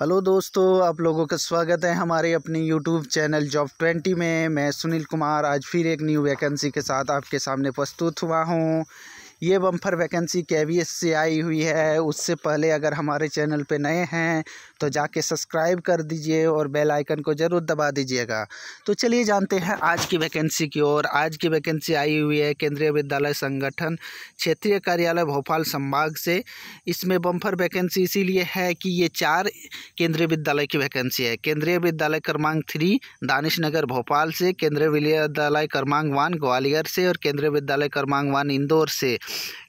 hello दोस्तों आप लोगों का स्वागत है हमारे अपने यूट्यूब चैनल जॉब ट्वेंटी में मैं सुनील कुमार आज फिर एक न्यू वैकेंसी के साथ आपके सामने प्रस्तुत हुआ हूँ ये बम्फर वैकेंसी के से आई हुई है उससे पहले अगर हमारे चैनल पे नए हैं तो जाके सब्सक्राइब कर दीजिए और बेल आइकन को ज़रूर दबा दीजिएगा तो चलिए जानते हैं आज की वैकेंसी की ओर आज की वैकेंसी आई हुई है केंद्रीय विद्यालय संगठन क्षेत्रीय कार्यालय भोपाल संभाग से इसमें बम्फर वैकेंसी इसीलिए है कि ये चार केंद्रीय विद्यालय की वैकेंसी है केंद्रीय विद्यालय क्रमांक थ्री दानिश नगर भोपाल से केंद्रीय विद्यालय क्रमांक वन ग्वालियर से और केंद्रीय विद्यालय क्रमांक वन इंदौर से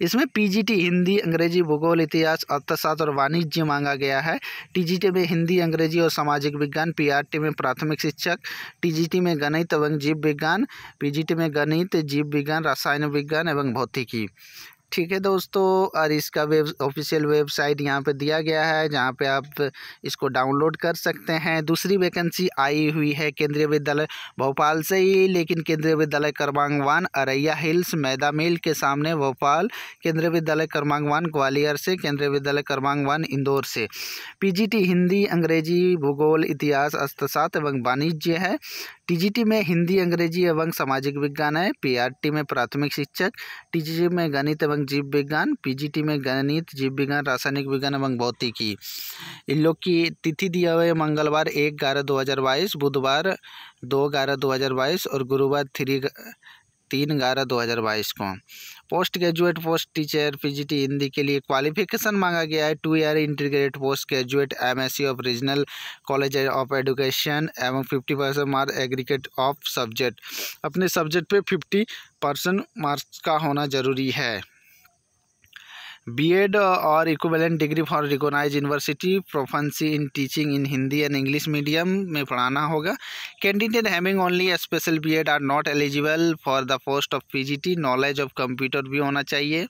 इसमें पीजीटी हिंदी अंग्रेजी भूगोल इतिहास अर्थशास्त्र और वाणिज्य मांगा गया है टीजीटी में हिंदी अंग्रेजी और सामाजिक विज्ञान पीआरटी में प्राथमिक शिक्षक टीजीटी में गणित एवं जीव विज्ञान पीजीटी में गणित जीव विज्ञान रसायन विज्ञान एवं भौतिकी ठीक है दोस्तों और इसका वेब ऑफिशियल वेबसाइट यहाँ पे दिया गया है जहाँ पे आप इसको डाउनलोड कर सकते हैं दूसरी वैकेंसी आई हुई है केंद्रीय विद्यालय भोपाल से ही लेकिन केंद्रीय विद्यालय क्रमांक वन अरैया हिल्स मैदा मिल के सामने भोपाल केंद्रीय विद्यालय क्रमांक वन ग्वालियर से केंद्रीय विद्यालय क्रमांक वन इंदौर से पी हिंदी अंग्रेजी भूगोल इतिहास अर्थशास्त्र एवं वाणिज्य है टी में हिंदी अंग्रेजी एवं सामाजिक विज्ञान है पी में प्राथमिक शिक्षक टी में गणित एवं एवं जीव विज्ञान पीजीटी में गणित जीव विज्ञान रासायनिक विज्ञान एवं भौतिकी इन लोग की तिथि दिया हुआ है मंगलवार एक ग्यारह दो हज़ार बाईस बुधवार दो ग्यारह दो हज़ार बाईस और गुरुवार थ्री तीन ग्यारह दो हज़ार बाईस को post graduate post teacher PGT Hindi के लिए क्वालिफिकेशन मांगा गया है two year integrated post graduate MSc of regional college of education एवं fifty percent mark aggregate of subject अपने सब्जेक्ट पे फिफ्टी परसेंट मार्क्स का होना जरूरी है बीएड और equivalent degree for recognise university proficiency in teaching in Hindi and English medium में पढ़ाना होगा candidate having only special BEd are not eligible for the post of PGT knowledge of computer भी होना चाहिए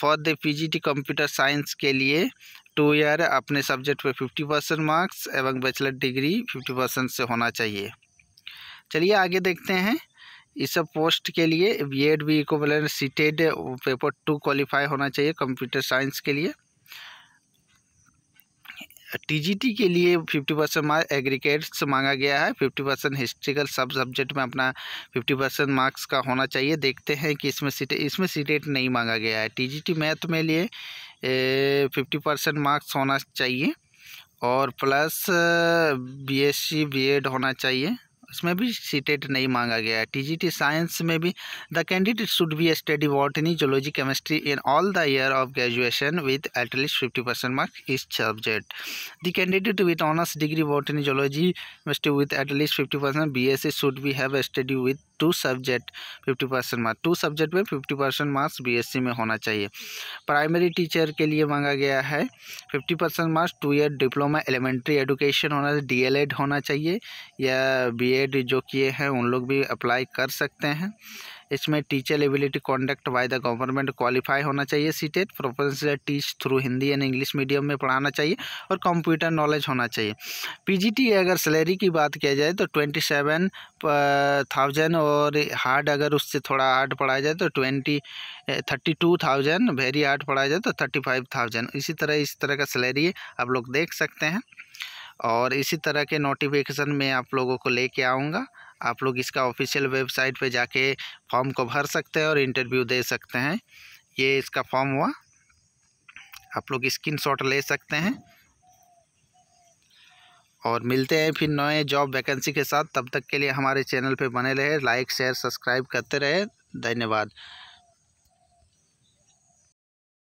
for the PGT computer science के लिए two year अपने subject पर फिफ्टी परसेंट मार्क्स एवं बैचलर डिग्री फिफ्टी परसेंट से होना चाहिए चलिए आगे देखते हैं इस सब पोस्ट के लिए बी एड बी को बोले सीटेड पेपर टू क्वालिफाई होना चाहिए कंप्यूटर साइंस के लिए टीजीटी के लिए फ़िफ्टी परसेंट मार्क्स एग्रीकेट्स मांगा गया है फ़िफ्टी परसेंट हिस्ट्रिकल सब सब्जेक्ट में अपना फिफ्टी परसेंट मार्क्स का होना चाहिए देखते हैं कि इसमें सीटे इसमें सीटेट नहीं मांगा गया है टीजीटी मैथ में लिए फिफ्टी परसेंट मार्क्स होना चाहिए और प्लस बीएससी बीएड होना चाहिए उसमें भी सीटेट e नहीं मांगा गया है टीजीटी साइंस में भी the candidate should be study in zoology chemistry in all the year of graduation with at least fifty percent marks इस subject the candidate with honours degree botany zoology chemistry with at least fifty percent B S C should be have study with two subject fifty percent marks two subject में fifty percent marks B S C में होना चाहिए primary teacher के लिए मांगा गया है fifty percent marks two year diploma elementary education होना चाहिए डी एल एड होना चाहिए या बी एड जो किए हैं उन लोग भी अप्लाई कर सकते हैं इसमें teacher ability conduct by the government qualify होना चाहिए CTET proficiency teach through Hindi and English medium में पढ़ाना चाहिए और कंप्यूटर नॉलेज होना चाहिए पीजीटी अगर सैलरी की बात किया जाए तो ट्वेंटी सेवन थाउजेंड और हार्ड अगर उससे थोड़ा हार्ड पढ़ाया जाए तो twenty thirty two thousand very hard पढ़ाया जाए तो थर्टी फाइव थाउजेंड इसी तरह इस तरह का सैलरी आप लोग देख सकते हैं और इसी तरह के नोटिफिकेशन मैं आप लोगों को लेके आऊँगा आप लोग इसका ऑफिशियल वेबसाइट पे जाके फॉर्म को भर सकते हैं और इंटरव्यू दे सकते हैं ये इसका फॉर्म हुआ आप लोग शॉट ले सकते हैं और मिलते हैं फिर नए जॉब वैकेंसी के साथ तब तक के लिए हमारे चैनल पे बने रहे लाइक शेयर सब्सक्राइब करते रहे धन्यवाद